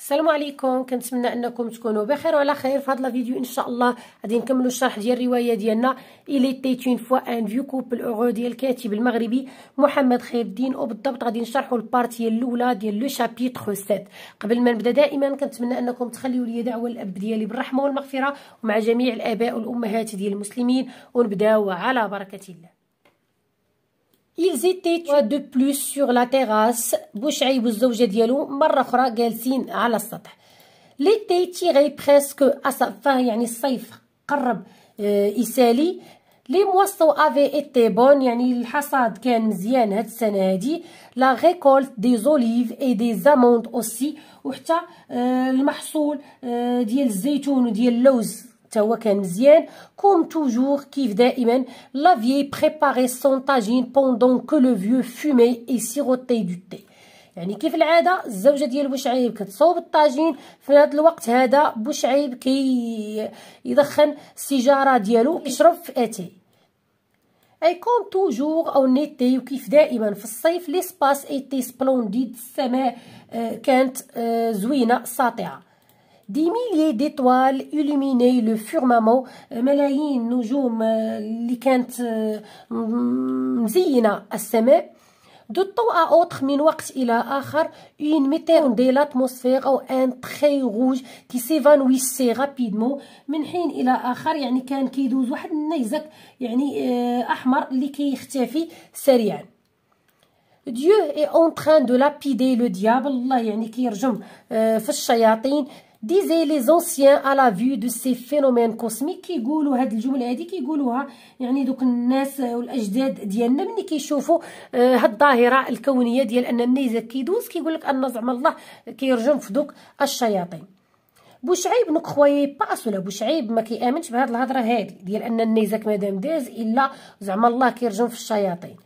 السلام عليكم كنتمنى انكم تكونوا بخير وعلى خير في هذا الفيديو ان شاء الله غادي نكملوا الشرح ديال الروايه ديالنا الي تيت اون فوا ان فيو كوبل اورو ديال الكاتب المغربي محمد خير الدين وبالضبط غادي نشرحوا البارتي الاولى ديال لو شابيتغ 7 قبل ما نبدا دائما كنتمنى انكم تخليوا لي دعوه الاب ديالي بالرحمه والمغفره ومع جميع الاباء والامهات ديال المسلمين ونبداو على بركه الله ils étaient de plus sur la terrasse بوشعيب والزوجة ديالو مرة أخرى جالسين على السطح ليتي تيغي بريسك أصفاه يعني الصيف قرب يسالي لي موسو افي ايتي بون يعني الحصاد كان مزيان هاد السنه هادي لا ريكولت دي زوليف اي دي زاموند اوسي وحتى المحصول ديال الزيتون وديال اللوز تا هو كان مزيان كوم توجور كيف دائما لا فيي بريباري سون طاجين بوندون كو لو فيو فومي اي سيروتي دو تي يعني كيف العاده الزوجه ديال بوشعيب كتصوب الطاجين في هذا الوقت هذا بوشعيب كي يدخن السيجاره ديالو يشرب في اتاي اي كوم توجور او نيتي وكيف دائما في الصيف ليسباس ايتي سبلونديد السماء آه، كانت آه، زوينه ساطعه Des milliers طوال illuminaient لو firmament ملايين نجوم اللي كانت مزينة السماء دو طو اوتر من وقت الى اخر اون ميتيرون دي لاتموسفير او ان تري روج كي سي رابيدمون من حين الى اخر يعني كان كيدوز واحد النيزك يعني احمر اللي كيختفي سريعا ديو اي اون تران دو لابيدي لو ديابل الله يعني كيرجم في الشياطين ديزاي لي زونسيان على فيو دو سي فينومين كوسميك كيقولوا هاد الجمله هادي كيقولوها يعني دوك الناس والاجداد ديالنا ملي كيشوفوا آه، هاد الظاهره الكونيه ديال ان النيزك كيدوز كيقول لك ان زعما الله كيرجم في دوك الشياطين بوشعيب نكخوي باس ولا بوشعيب ما كيامنش بهاد الهضره هادي ديال ان النيزك مادام داز الا زعما الله كيرجم في الشياطين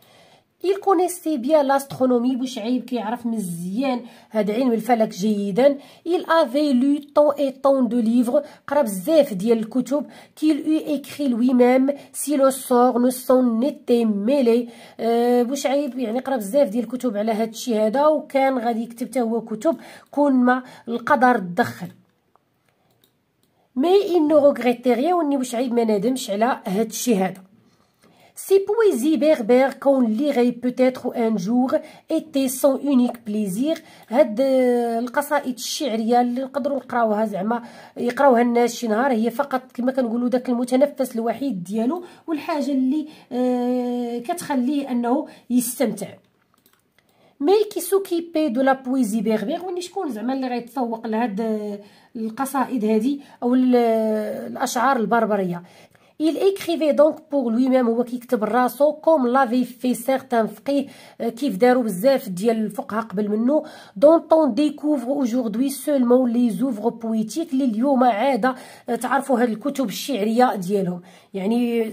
يلكونيسي بيان لاسترونومي بوشعيب كيعرف مزيان هاد علم الفلك جيدا يل افي لو طون اي طون دو livres قرا بزاف ديال الكتب كيل او écrit سي لو le نو ne s'en ميلي mêlé بوشعيب يعني قرا بزاف ديال الكتب على هاد الشيء هذا وكان غادي يكتب حتى هو كتب كون ما القدر تدخل مي il ne regrettait rien واني بوشعيب ما نادمش على هاد الشيء هذا Ces poésies berbères qu'on lirait peut-être un jour étaient son unique plaisir هاد القصائد الشعريه اللي نقدروا نقراوها زعما يقراوها الناس شي نهار هي فقط كما كنقولوا داك المتنفس الوحيد ديالو والحاجه اللي آه كتخليه انه يستمتع مي كيسوكيبي دو لا بويزي بيغبيغ وني شكون زعما اللي غيتسوق لهاد القصائد هادي او الاشعار البربريه il écrivait donc pour lui-même هو كيكتب راسو كوم لافي في سيغتان فقيه كيف داروا بزاف ديال الفقهاء قبل منه دونت اون ديكوفر اوجوردي سولمون لي زوفر بويتيك اللي اليوم عاده تعرفوا هاد الكتب الشعريه ديالهم يعني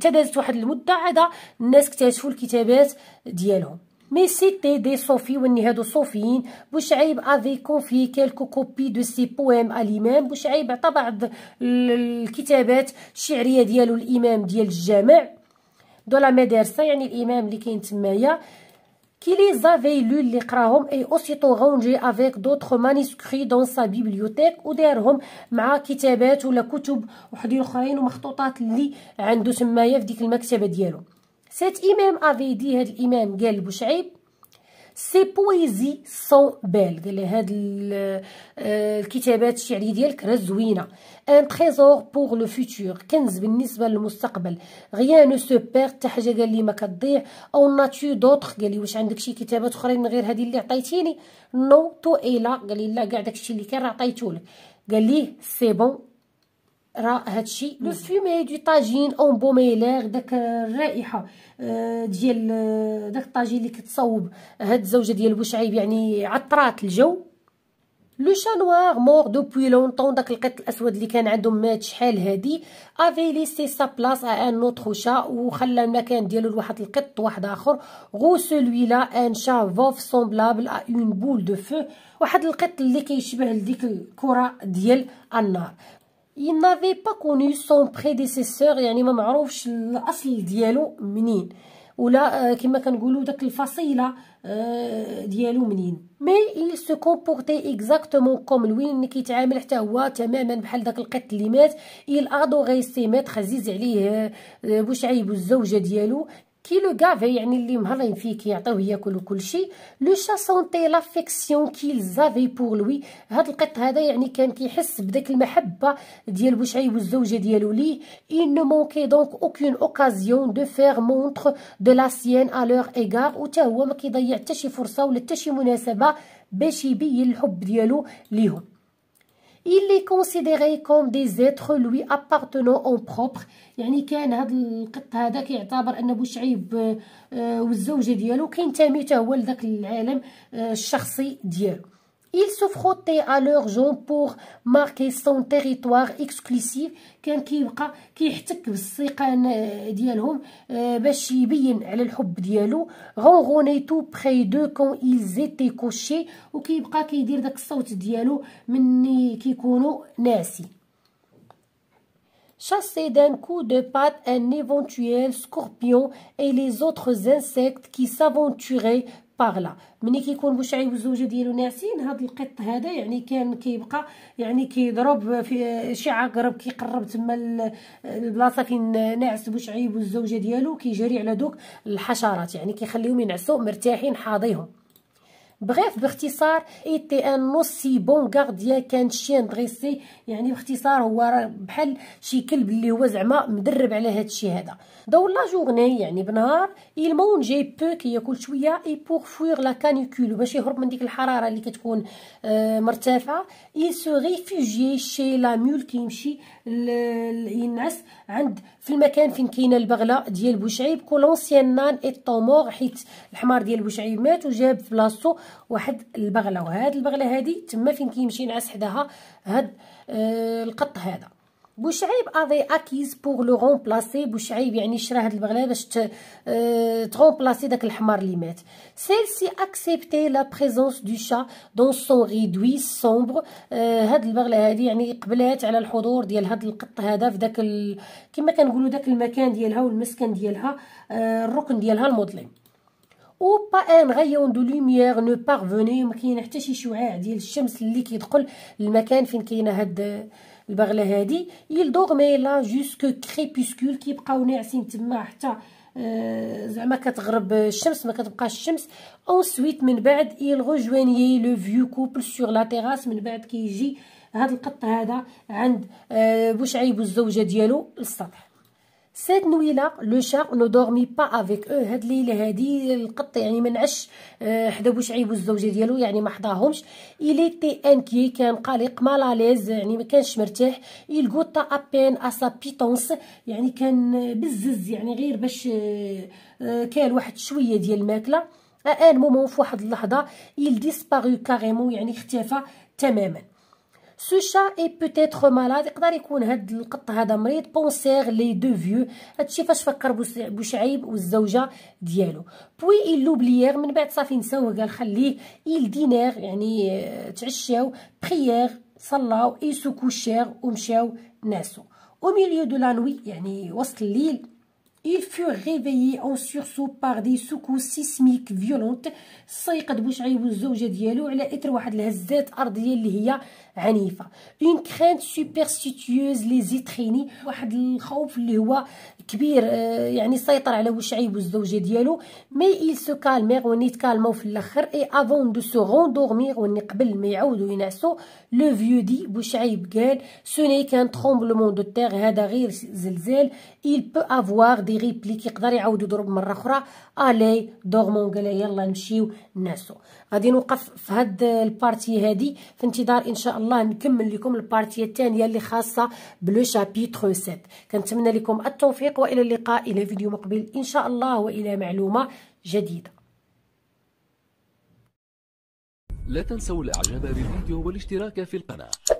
تدازت واحد المده عاده الناس اكتشفوا الكتابات ديالهم مي سيتي دي صوفي هادو صوفيين بوشعيب افيكو في كالكو كوبي دو سي بوام الامام بوشعيب عطى بعض الكتابات الشعريه ديالو الامام ديال الجامع دو لا مدرسه يعني الامام اللي كاين تمايا كي لي زافي لو لي قراهم et aussitôt rangés avec d'autres manuscrits dans sa bibliothèque ودارهم مع كتابات ولا كتب وحدين اخرين ومخطوطات اللي عنده تمايا في ديك المكتبه ديالو سيت امام افي دي هاد الإمام قال بوشعيب سي بويزي سون بيل قال له هاد الكتابات الشعريه ديالك راه زوينه ان تريزور بوغ لو فيتور كنز بالنسبه للمستقبل غيا نو سو بير حتى حاجه قال لي ما كتضيع او ناتيو دوطخ قال لي واش عندك شي كتابات اخرين غير هذه اللي عطيتيني نو تو اي لا قال لي لا كاع داكشي اللي كان راه عطيتولك قال لي سي بون راه هادشي لو فيمي دو طاجين اون بوميلير داك الرائحه آه، ديال آه، داك الطاجين اللي كتصوب هاد الزوجه ديال بوشعيب يعني عطرات الجو لو شا نوار مور دوبوي لونطون داك القط الاسود اللي كان عندهم مات شحال هادي افي ليسي سا بلاص ا ان نوتر شا وخلى المكان ديالو لواحد القط واحد اخر غو سولوي لا ان شا فوف سومبلابل ا اون بول دو فو واحد القط اللي كيشبه لديك الكره ديال النار il n'avait pas connu son prédécesseur يعني ما معروفش الاصل ديالو منين ولا آه، كما كنقولوا داك الفصيله آه، ديالو منين مي il se comportait exactement comme lui اللي كيتعامل حتى هو تماما بحال داك القط اللي مات il adorait ses maîtres عزيز عليه آه، بوشعيب الزوجه ديالو كي لو كافي يعني اللي مهرين فيه كيعطيوه ياكل وكلشي لو شا سونتي لافيكسيون كي زافي بور لوي هاد القط هذا يعني كان كيحس بداك المحبه ديال واش عيب الزوجه ديالو ليه نو مونكي دونك اوكين اوكازيون دو فير مونتر دو لا سيان ا لور ايغار و حتى هو ما كيضيع حتى شي فرصه ولا حتى شي مناسبه باش يبين الحب ديالو ليهم il est considéré comme des êtres lui appartenant en propre يعني كان هذا القط هذا كيعتبر ان بوشعيب آه، آه، والزوجه ديالو كينتمي حتى هو لذاك العالم آه، الشخصي ديالو Ils se frottaient à leurs gens pour marquer son territoire exclusif كان كيبقى كيحتك بالسيقان ديالهم باش يبين على الحب ديالو غونغونيتو بخي دو كون ايزيتي كوشي وكيبقى كيدير داك الصوت ديالو مني كيكونوا ناسي Chasser d'un coup de patte un éventuel scorpion et les autres insectes qui s'aventuraient باغلا ملي كيكون بوشعي والزوجه ديالو ناعسين هاد القط هذا يعني كان كيبقى يعني كيضرب في شي عقرب كيقرب تما البلاصه فين ناعس بوشعيب والزوجه ديالو كيجري على دوك الحشرات يعني كيخليهم ينعسوا مرتاحين حاضيهم بغيف باختصار ايتي ان نو سي بون غارديان كان شين دريسي يعني باختصار هو راه بحال شي كلب اللي هو زعما مدرب على هذا الشيء هذا دو لا جورني يعني بنهار مون جي بو كياكل شويه اي بور فوير لا كانيكول باش يهرب من ديك الحراره اللي كتكون آه، مرتفعه اي سو ريفوجي شي لا مول كيمشي ينعس عند في المكان فين كاينه البغله ديال بوشعيب كولونسيان نان طومور حيت الحمار ديال بوشعيب مات وجاب في بلاصتو واحد البغله وهاد البغله هادي تما فين كيمشي ينعس حداها هاد آه القط هذا بوشعيب افي اكيز بوغ لو رومبلاسي بوشعيب يعني شرا هاد البغله باش ت آه، ترومبلاسي داك الحمار اللي مات سيلسي اكسبتي لا بريزونس دو شا دون سون ريدوي سومبر هاد البغله هادي يعني قبلات على الحضور ديال هاد القط هذا في داك ال... كما كنقولوا داك المكان ديالها والمسكن ديالها آه، الركن ديالها المظلم او با ان غيون دو لوميير نو بارفوني ما كاين حتى شي شعاع ديال الشمس اللي كيدخل للمكان فين كاينه هاد البغله هادي يلدورمي لا جوسك كريبيسكول كيبقاو ناعسين تما حتى زعما كتغرب الشمس ما كتبقاش الشمس اونسويت من بعد يل روجواني لو فيو كوبل سور لا تيراس من بعد كيجي هاد القط هذا عند بوشعيب والزوجه ديالو للسطح cette نويلة لو le نو دورمي با افيك او هاد الليله هادي القط يعني منعش نعش حدا بوشعيب والزوجه ديالو يعني ما حضاهمش تي انكي كان قلق مالاليز يعني ما كانش مرتاح il goûta ابين peine بيتونس يعني كان بزز يعني غير باش كان واحد شويه ديال الماكله ان مومون في واحد اللحظه إل ديسباغيو carrément يعني اختفى تماما سو شا اي بوتيتر مالاد يقدر يكون هاد القط هذا مريض بونسيغ لي دو فيو هادشي فاش فكر بوشعيب والزوجه ديالو بوي لوبليير من بعد صافي نساوه قال خليه ايل دينير يعني آه، تعشاو بريير صلاو اي سو ومشاو ناسو او ميليو دو لا نوي يعني وسط الليل Ils furent réveillés en sursaut par des secousses سيسميك فيولونت استيقظ بوشعيب والزوجه ديالو على اثر واحد الهزات ارضيه اللي هي عنيفه اون كرانت سوبرستيتيوز لي زيتريني واحد الخوف اللي هو كبير آه، يعني سيطر على وشعيب والزوجه ديالو مي ايل سو كالمير وني تكالمو في الاخر اي افون دو سو روندورمير وني قبل ما يعاودوا ينعسوا لو فيو دي بوشعيب قال سوني كان ترومبلمون دو تير هذا غير زلزال il peut avoir غادي يغيبليك يقدر يعاود يضرب مره اخرى الي دوغمون قال يلا نمشيو نعسو غادي نوقف في هاد البارتي هادي في انتظار ان شاء الله نكمل لكم البارتي الثانيه اللي خاصه بلو شابيتر 7 كنتمنى لكم التوفيق والى اللقاء الى فيديو مقبل ان شاء الله والى معلومه جديده لا تنسوا الاعجاب بالفيديو والاشتراك في القناه